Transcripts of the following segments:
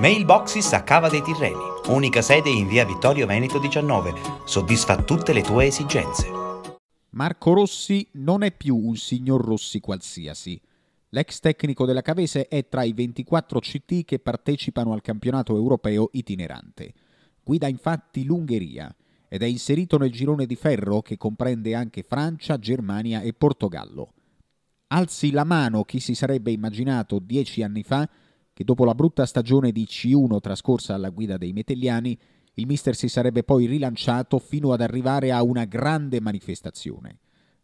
Mailboxes a Cava dei Tirreni, unica sede in via Vittorio Veneto 19, soddisfa tutte le tue esigenze. Marco Rossi non è più un signor Rossi qualsiasi. L'ex tecnico della Cavese è tra i 24 CT che partecipano al campionato europeo itinerante. Guida infatti l'Ungheria ed è inserito nel girone di ferro che comprende anche Francia, Germania e Portogallo. Alzi la mano chi si sarebbe immaginato dieci anni fa che dopo la brutta stagione di C1 trascorsa alla guida dei metelliani, il mister si sarebbe poi rilanciato fino ad arrivare a una grande manifestazione.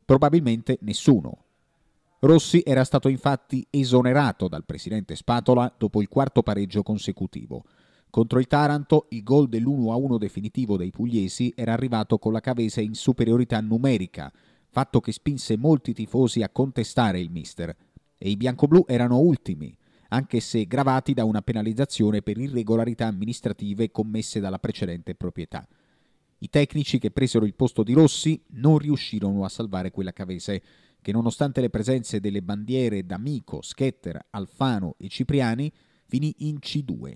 Probabilmente nessuno. Rossi era stato infatti esonerato dal presidente Spatola dopo il quarto pareggio consecutivo. Contro il Taranto il gol dell'1-1 definitivo dei pugliesi era arrivato con la Cavese in superiorità numerica, fatto che spinse molti tifosi a contestare il mister, e i biancoblù erano ultimi, anche se gravati da una penalizzazione per irregolarità amministrative commesse dalla precedente proprietà. I tecnici che presero il posto di Rossi non riuscirono a salvare quella cavese, che nonostante le presenze delle bandiere d'Amico, Schetter, Alfano e Cipriani, finì in C2.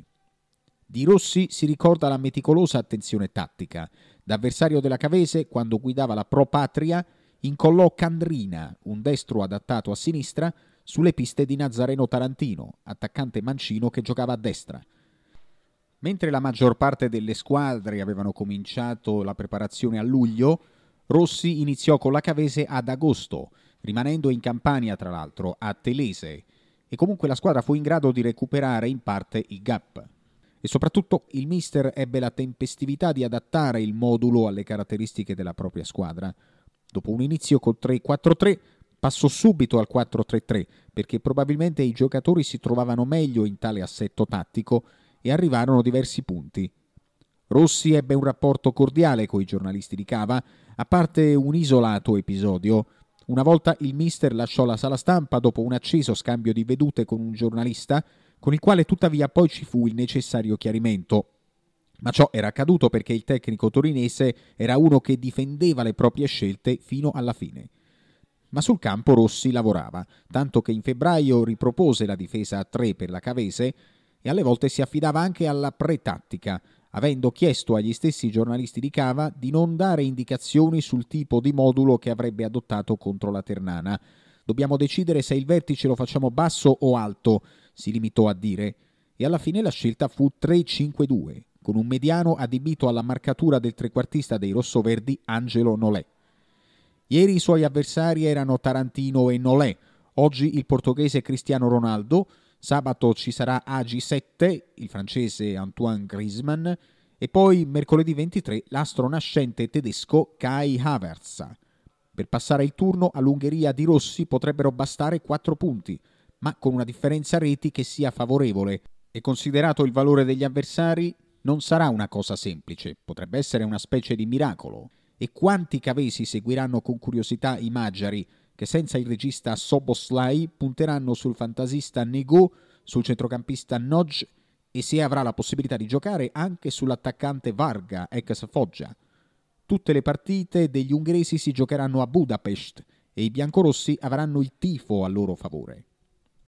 Di Rossi si ricorda la meticolosa attenzione tattica. Da avversario della Cavese, quando guidava la Pro Patria, incollò Candrina, un destro adattato a sinistra, sulle piste di Nazareno Tarantino, attaccante mancino che giocava a destra. Mentre la maggior parte delle squadre avevano cominciato la preparazione a luglio, Rossi iniziò con la Cavese ad agosto, rimanendo in Campania tra l'altro, a Telese, e comunque la squadra fu in grado di recuperare in parte i gap. E soprattutto il mister ebbe la tempestività di adattare il modulo alle caratteristiche della propria squadra. Dopo un inizio col 3-4-3, passò subito al 4-3-3 perché probabilmente i giocatori si trovavano meglio in tale assetto tattico e arrivarono diversi punti. Rossi ebbe un rapporto cordiale con i giornalisti di Cava, a parte un isolato episodio. Una volta il mister lasciò la sala stampa dopo un acceso scambio di vedute con un giornalista, con il quale tuttavia poi ci fu il necessario chiarimento. Ma ciò era accaduto perché il tecnico torinese era uno che difendeva le proprie scelte fino alla fine ma sul campo Rossi lavorava, tanto che in febbraio ripropose la difesa a 3 per la Cavese e alle volte si affidava anche alla pretattica, avendo chiesto agli stessi giornalisti di Cava di non dare indicazioni sul tipo di modulo che avrebbe adottato contro la Ternana. Dobbiamo decidere se il vertice lo facciamo basso o alto, si limitò a dire, e alla fine la scelta fu 3-5-2, con un mediano adibito alla marcatura del trequartista dei rossoverdi Angelo Nolè. Ieri i suoi avversari erano Tarantino e Nolè, oggi il portoghese Cristiano Ronaldo, sabato ci sarà AG7, il francese Antoine Griezmann e poi mercoledì 23 l'astro nascente tedesco Kai Havertz. Per passare il turno all'Ungheria di Rossi potrebbero bastare 4 punti, ma con una differenza reti che sia favorevole e considerato il valore degli avversari non sarà una cosa semplice, potrebbe essere una specie di miracolo e quanti cavesi seguiranno con curiosità i magiari, che senza il regista Soboslai punteranno sul fantasista Negò, sul centrocampista Nodge e se avrà la possibilità di giocare anche sull'attaccante Varga, ex Foggia. Tutte le partite degli ungheresi si giocheranno a Budapest e i biancorossi avranno il tifo a loro favore.